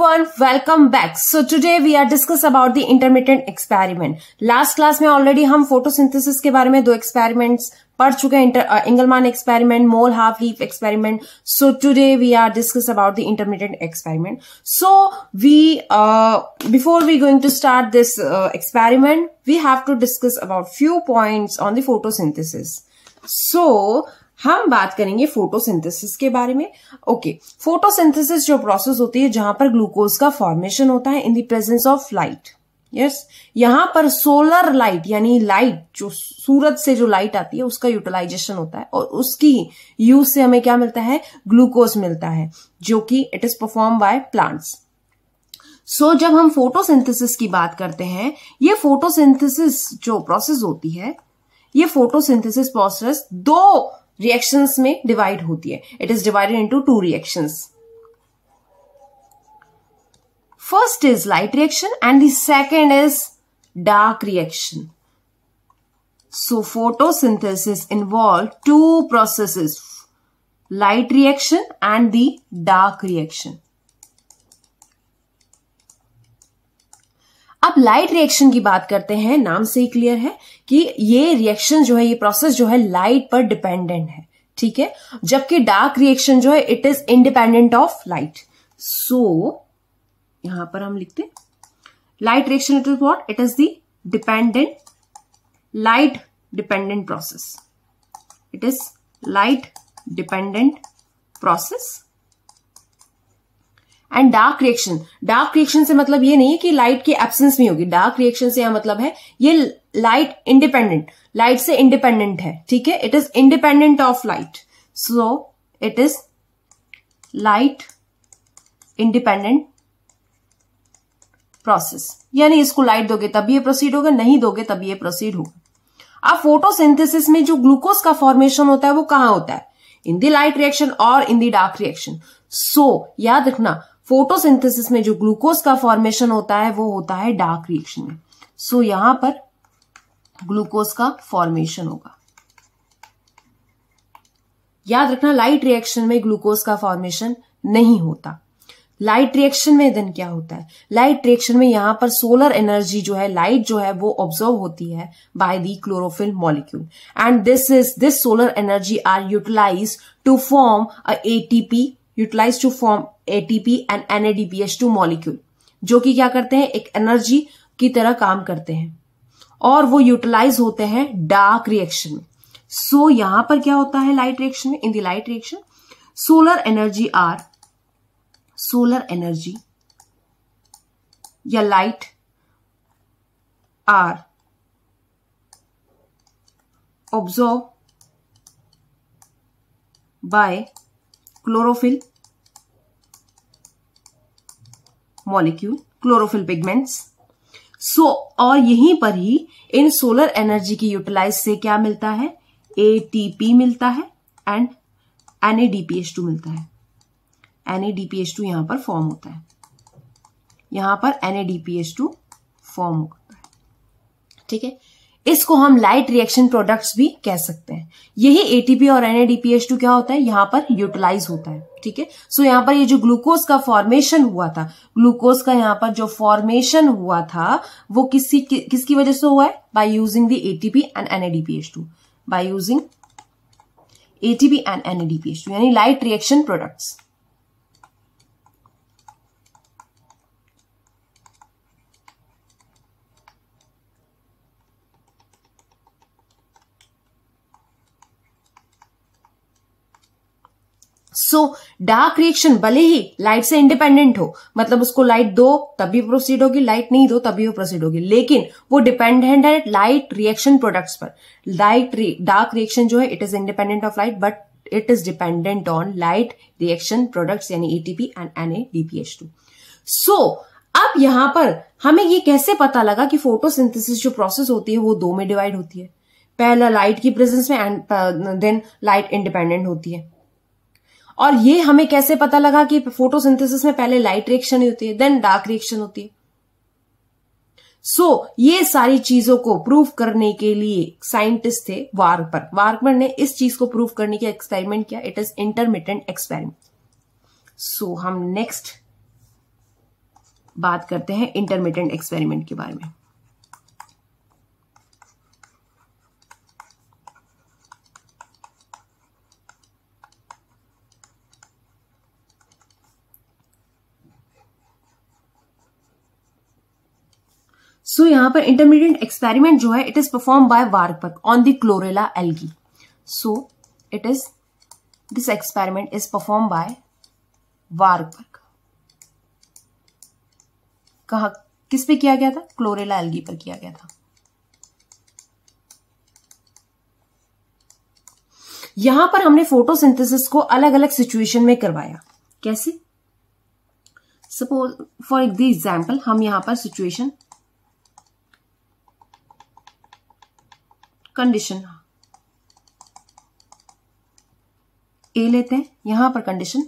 everyone welcome back so today we are discuss about the intermittent experiment last class में already हम photosynthesis के बारे में दो experiments पढ़ चुके हैं Engelmann experiment Moll half leaf experiment so today we are discuss about the intermediate experiment so we before we going to start this experiment we have to discuss about few points on the photosynthesis so हम बात करेंगे photosynthesis के बारे में okay photosynthesis जो process होती है जहां पर ग्लूकोज का फॉर्मेशन होता है in the presence of light yes यहां पर सोलर लाइट यानी लाइट जो सूरज से जो लाइट आती है उसका यूटिलाइजेशन होता है और उसकी यूज से हमें क्या मिलता है ग्लूकोज मिलता है जो कि it is perform by plants so जब हम फोटोसिंथेसिस की बात करते हैं ये फोटोसिंथेसिस जो प्रोसेस होती है ये फोटोसिंथेसिस प्रोसेस दो रिएक्शन में डिवाइड होती है it is divided into two reactions first is light reaction and second is dark reaction so photosynthesis involve two process light reaction and the dark reaction अब light reaction की बात करते हैं नाम से ही क्लियर है कि ये रिएक्शन जो है ये प्रोसेस जो है लाइट पर डिपेंडेंट है ठीक है जबकि डार्क रिएक्शन जो है it is independent of light so यहां पर हम लिखते light reaction it is what it is the dependent light dependent process it is light dependent process and dark reaction dark reaction से मतलब ये नहीं है कि लाइट की एब्सेंस में होगी डार्क रिएक्शन से यह मतलब है ये लाइट इंडिपेंडेंट लाइट से इंडिपेंडेंट है ठीक है it is independent of light so it is light independent process यानी इसको लाइट दोगे तब ये प्रोसीड होगा नहीं दोगे तब ये प्रोसीड होगा अब फोटोसिंथेसिस में जो ग्लूकोज का फॉर्मेशन होता है वो कहां होता है इन दी लाइट रिएक्शन और इन दी डार्क रिएक्शन सो याद रखना फोटोसिंथेसिस में जो ग्लूकोज का फॉर्मेशन होता है वो होता है डार्क रिएक्शन में सो so, यहां पर ग्लूकोज का फॉर्मेशन होगा याद रखना लाइट रिएक्शन में ग्लूकोज का फॉर्मेशन नहीं होता लाइट रिएक्शन में देन क्या होता है लाइट रिएक्शन में यहां पर सोलर एनर्जी जो है लाइट जो है वो ऑब्जर्व होती है by the chlorophyll molecule and this is this solar energy are utilize to form a ATP utilize to form ATP and NADPH two molecule जो कि क्या करते हैं एक एनर्जी की तरह काम करते हैं और वो यूटिलाइज होते हैं डार्क रिएक्शन में सो so, यहां पर क्या होता है लाइट रिएक्शन में in the light reaction solar energy are solar energy या light are absorb by chlorophyll molecule chlorophyll pigments so और यहीं पर ही इन सोलर एनर्जी की यूटिलाइज से क्या मिलता है ए मिलता है एंड टू मिलता है टू यहां पर फॉर्म होता है यहां पर टू फॉर्म होता है ठीक है इसको हम लाइट रिएक्शन प्रोडक्ट्स भी कह सकते हैं यही एटीपी और एनएडीपीएच टू क्या होता है यहां पर यूटिलाइज होता है ठीक है सो यहां पर ये जो ग्लूकोज का फॉर्मेशन हुआ था ग्लूकोज का यहां पर जो फॉर्मेशन हुआ था वो किसी कि, किसकी वजह से हुआ है by using the ATP and two by using ATP and two यानी light reaction products so dark reaction भले ही लाइट से इंडिपेंडेंट हो मतलब उसको लाइट दो तभी प्रोसीड होगी लाइट नहीं दो तभी वो प्रोसीड होगी लेकिन वो डिपेंडेंट है लाइट रिएक्शन प्रोडक्ट्स पर लाइट डार्क रिएक्शन जो है it is independent of light but it is dependent on light reaction product यानी ATP and N A DPH two so अब यहां पर हमें ये कैसे पता लगा कि फोटोसिंथेसिस जो प्रोसेस होती है वो दो में डिवाइड होती है पहला लाइट की प्रेजेंस में एंड देन लाइट इंडिपेंडेंट होती है और ये हमें कैसे पता लगा कि फोटोसिंथेसिस में पहले लाइट रिएक्शन होती है देन डार्क रिएक्शन होती है सो so, ये सारी चीजों को प्रूफ करने के लिए साइंटिस्ट थे वार्क पर वार्कमन ने इस चीज को प्रूफ करने के एक्सपेरिमेंट किया it is intermediate experiment so हम नेक्स्ट बात करते हैं इंटरमीडियंट एक्सपेरिमेंट के बारे में सो so, यहाँ पर इंटरमीडिएट एक्सपेरिमेंट जो है it is perform by Warburg on the chlorella algae so it is this experiment is perform by Warburg कहा किस पे किया गया था क्लोरेला एल्गी पर किया गया था यहां पर हमने फोटोसिंथेसिस को अलग अलग सिचुएशन में करवाया कैसे सपोज फॉर एग्जाम्पल हम यहां पर सिचुएशन कंडीशन ए लेते हैं यहां पर कंडीशन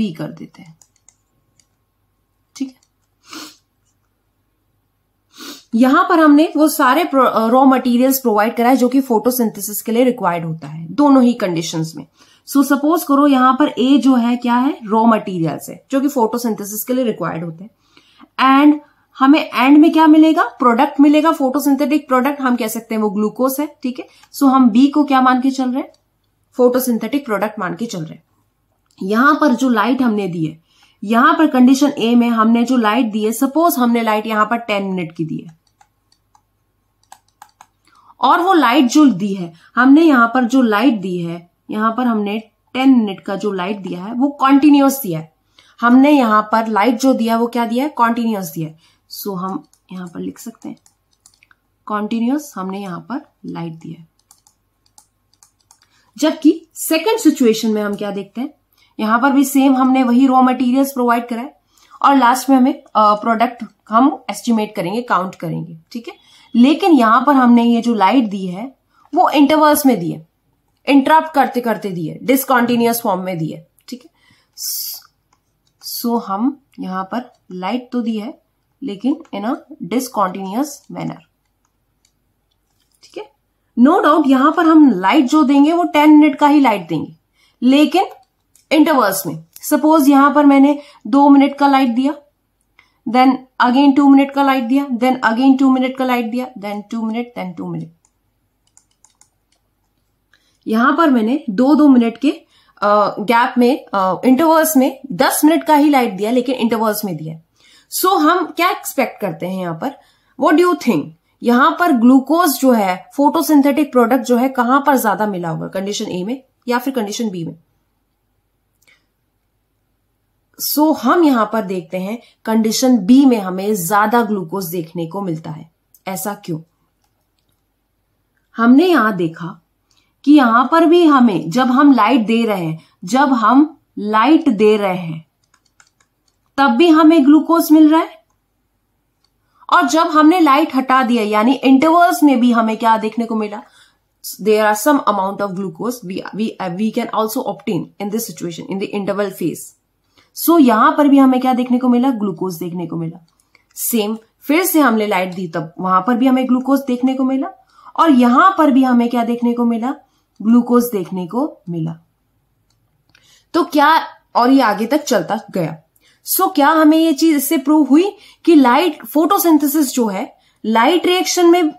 बी कर देते हैं ठीक है यहां पर हमने वो सारे रॉ मटेरियल्स प्रोवाइड कराए जो कि फोटोसिंथेसिस के लिए रिक्वायर्ड होता है दोनों ही कंडीशंस में सो so, सपोज करो यहां पर ए जो है क्या है रॉ मटेरियल्स है जो कि फोटोसिंथेसिस के लिए रिक्वायर्ड होते हैं एंड हमें एंड में क्या मिलेगा प्रोडक्ट मिलेगा फोटोसिंथेटिक प्रोडक्ट हम कह सकते हैं वो ग्लूकोज है ठीक है सो हम बी को क्या मान के चल रहे हैं फोटोसिंथेटिक प्रोडक्ट मान के चल रहे हैं यहां पर जो लाइट हमने दी है यहां पर कंडीशन ए में हमने जो लाइट दी है सपोज हमने लाइट यहां पर टेन मिनट की दी है और वो लाइट जो दी है हमने यहां पर जो लाइट दी है यहां पर हमने टेन मिनट का जो लाइट दिया है वो कॉन्टिन्यूस दिया है हमने यहां पर लाइट जो दिया है वो क्या दिया है कॉन्टिन्यूस दिया है सो so, हम यहां पर लिख सकते हैं कॉन्टिन्यूस हमने यहां पर लाइट दिया है जबकि सेकंड सिचुएशन में हम क्या देखते हैं यहां पर भी सेम हमने वही रॉ मटेरियल्स प्रोवाइड करा है और लास्ट में हमें प्रोडक्ट हम एस्टिमेट करेंगे काउंट करेंगे ठीक है लेकिन यहां पर हमने ये जो लाइट दी है वो इंटरवर्स में दी है इंटरप्ट करते करते दिए डिसकॉन्टिन्यूस फॉर्म में दिए ठीक है सो हम यहां पर लाइट तो दी है लेकिन इन अ डिसकॉन्टिन्यूस मैनर ठीक है नो डाउट यहां पर हम लाइट जो देंगे वो टेन मिनट का ही लाइट देंगे लेकिन इंटरवर्स में सपोज यहां पर मैंने दो मिनट का लाइट दिया देन अगेन टू मिनट का लाइट दिया देन अगेन टू मिनट का लाइट दिया then two minute then two minute यहां पर मैंने दो दो मिनट के गैप में इंटरवर्स में दस मिनट का ही लाइट दिया लेकिन इंटरवर्स में दिया सो so, हम क्या एक्सपेक्ट करते हैं यहां पर वॉट डू थिंक यहां पर ग्लूकोज जो है फोटोसिंथेटिक प्रोडक्ट जो है कहां पर ज्यादा मिला होगा कंडीशन ए में या फिर कंडीशन बी में सो so, हम यहां पर देखते हैं कंडीशन बी में हमें ज्यादा ग्लूकोज देखने को मिलता है ऐसा क्यों हमने यहां देखा कि यहां पर भी हमें जब हम लाइट दे रहे हैं जब हम लाइट दे रहे हैं तब भी हमें ग्लूकोज मिल रहा है और जब हमने लाइट हटा दिया यानी इंटरवल्स में भी हमें क्या देखने को मिला there are some amount of glucose we can also obtain in this situation in the interval phase so यहां पर भी हमें क्या देखने को मिला ग्लूकोज देखने को मिला सेम फिर से हमने लाइट दी तब वहां पर भी हमें ग्लूकोज देखने को मिला और यहां पर भी हमें क्या देखने को मिला ग्लूकोज देखने को मिला तो क्या और ये आगे तक चलता गया सो so, क्या हमें ये चीज इससे प्रूव हुई कि लाइट फोटोसिंथेसिस जो है लाइट रिएक्शन में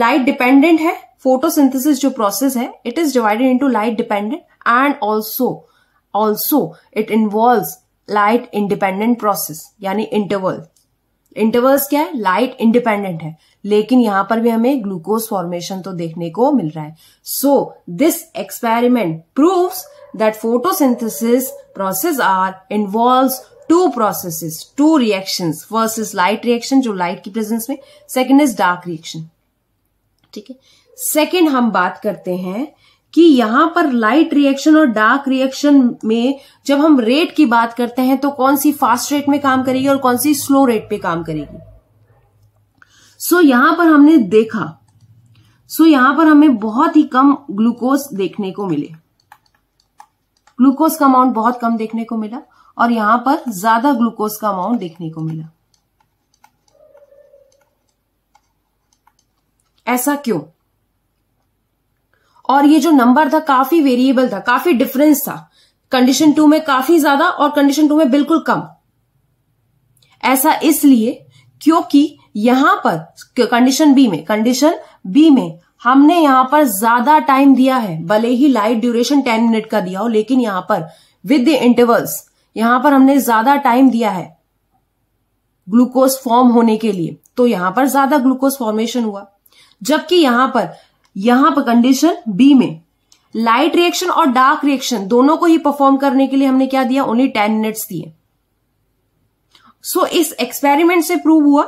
लाइट डिपेंडेंट है फोटोसिंथेसिस जो प्रोसेस है it is divided into light dependent and also also it involve light independent process यानी इंटरवल इंटरवर्स क्या है लाइट इंडिपेंडेंट है लेकिन यहां पर भी हमें ग्लूकोज फॉर्मेशन तो देखने को मिल रहा है so this experiment prove that photosynthesis process are involve two processes two reactions first is light reaction जो लाइट की प्रेजेंस में सेकेंड इज डार्क रिएक्शन ठीक है सेकेंड हम बात करते हैं कि यहाँ पर लाइट रिएक्शन और डार्क रिएक्शन में जब हम रेट की बात करते हैं तो कौन सी फास्ट रेट में काम करेगी और कौन सी स्लो रेट पे काम करेगी सो so, यहां पर हमने देखा सो so, यहां पर हमें बहुत ही कम ग्लूकोज देखने को मिले ग्लूकोज का अमाउंट बहुत कम देखने को मिला और यहां पर ज्यादा ग्लूकोज का अमाउंट देखने को मिला ऐसा क्यों और ये जो नंबर था काफी वेरिएबल था काफी डिफरेंस था कंडीशन टू में काफी ज्यादा और कंडीशन टू में बिल्कुल कम ऐसा इसलिए क्योंकि यहां पर कंडीशन बी में कंडीशन बी में हमने यहां पर ज्यादा टाइम दिया है भले ही लाइट ड्यूरेशन टेन मिनट का दिया हो लेकिन यहां पर विद द इंटरवल्स यहां पर हमने ज्यादा टाइम दिया है ग्लूकोज फॉर्म होने के लिए तो यहां पर ज्यादा ग्लूकोज फॉर्मेशन हुआ जबकि यहां पर यहां पर कंडीशन बी में लाइट रिएक्शन और डार्क रिएक्शन दोनों को ही परफॉर्म करने के लिए हमने क्या दिया ओनली टेन मिनट्स दिए सो इस एक्सपेरिमेंट से प्रूव हुआ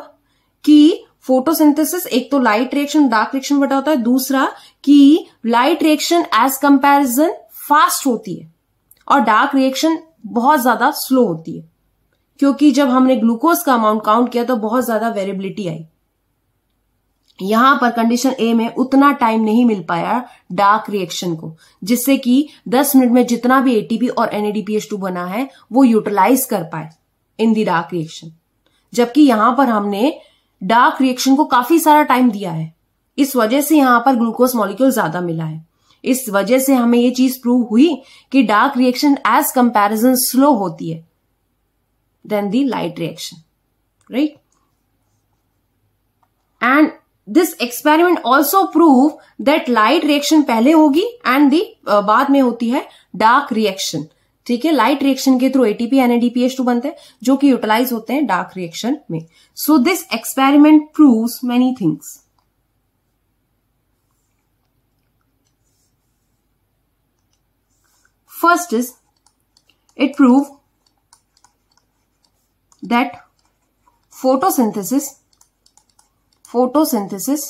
कि फोटोसिंथेसिस एक तो लाइट रिएक्शन डार्क रिएक्शन बटा होता है दूसरा कि light reaction as comparison fast होती है और डार्क रिएक्शन बहुत ज्यादा स्लो होती है क्योंकि जब हमने ग्लूकोज का अमाउंट काउंट किया तो बहुत ज्यादा वेरिबिलिटी आई यहां पर कंडीशन ए में उतना टाइम नहीं मिल पाया डार्क रिएक्शन को जिससे कि 10 मिनट में जितना भी एटीपी और एनएडीपीएच टू बना है वो यूटिलाइज कर पाए इन दी डार्क रिएक्शन जबकि यहां पर हमने डार्क रिएक्शन को काफी सारा टाइम दिया है इस वजह से यहां पर ग्लूकोज मॉलिक्यूल ज्यादा मिला है इस वजह से हमें ये चीज प्रूव हुई कि dark reaction as comparison slow होती है then the light reaction right and this experiment also prove that light reaction पहले होगी एंड दी uh, बाद में होती है डार्क रिएक्शन ठीक है लाइट रिएक्शन के through ATP N ADPH two बनते हैं जो कि यूटिलाइज होते हैं डार्क रिएक्शन में so this experiment prove many things first is it prove that photosynthesis photosynthesis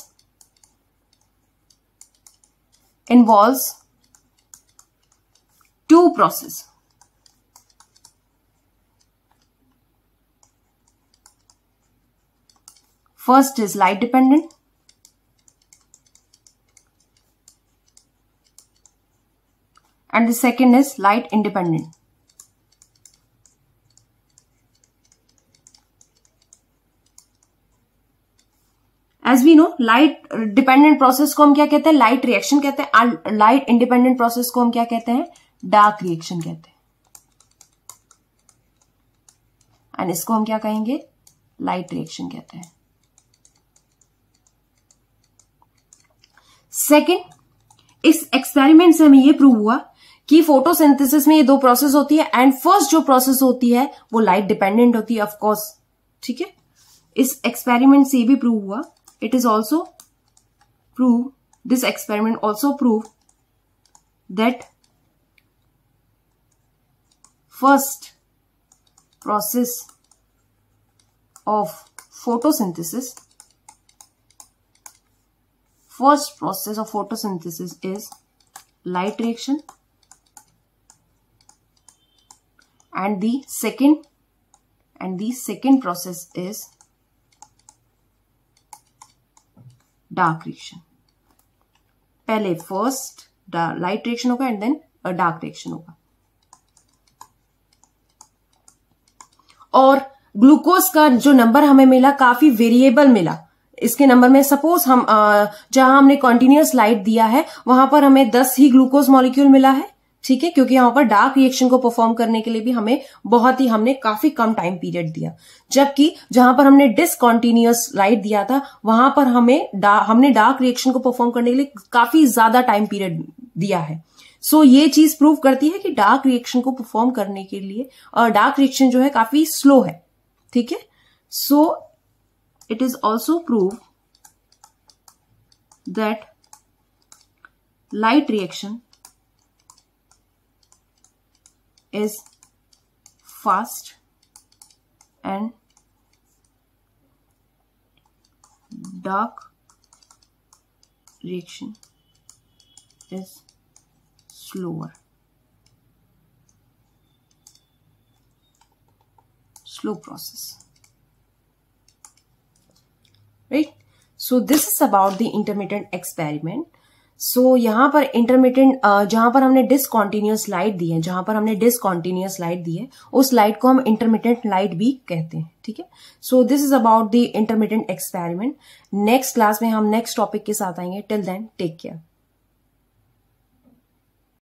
involves two processes. First is light dependent. And the second is light independent. As we know light dependent process को हम क्या कहते हैं light reaction कहते हैं light independent process को हम क्या कहते हैं डार्क रिएक्शन कहते हैं एंड इसको हम क्या कहेंगे लाइट रिएक्शन कहते हैं सेकेंड इस एक्सपेरिमेंट से हमें ये प्रूव हुआ कि फोटोसिंथेसिस में ये दो प्रोसेस होती है एंड फर्स्ट जो प्रोसेस होती है वो लाइट डिपेंडेंट होती है ऑफकोर्स ठीक है इस एक्सपेरिमेंट से ये भी प्रूव हुआ it is also prove this experiment also prove that first process of photosynthesis first process of photosynthesis is light reaction and the second and the second process is dark reaction पहले first light reaction होगा and then dark reaction होगा और glucose का जो number हमें मिला काफी variable मिला इसके नंबर में सपोज हम जहां हमने कंटिन्यूस लाइट दिया है वहां पर हमें 10 ही ग्लूकोज मॉलिक्यूल मिला है ठीक है क्योंकि यहां पर डार्क रिएक्शन को परफॉर्म करने के लिए भी हमें बहुत ही हमने काफी कम टाइम पीरियड दिया जबकि जहां पर हमने डिसकॉन्टिन्यूस लाइट दिया था वहां पर हमें डा, हमने डार्क रिएक्शन को परफॉर्म करने के लिए काफी ज्यादा टाइम पीरियड दिया है सो so, ये चीज प्रूव करती है कि डार्क रिएक्शन को परफॉर्म करने के लिए डार्क रिएक्शन जो है काफी स्लो है ठीक है so it is also prove that light reaction is fast and dark reaction is slower slow process right so this is about the intermittent experiment so so, यहाँ पर इंटरमीडियंट uh, जहां पर हमने डिसकॉन्टिन्यूस लाइट दी है जहां पर हमने डिसकॉन्टिन्यूस लाइट दी है उस लाइट को हम इंटरमीडियंट लाइट भी कहते हैं ठीक है so this is about the intermediate experiment next class में हम नेक्स्ट टॉपिक के साथ आएंगे टिल देन टेक केयर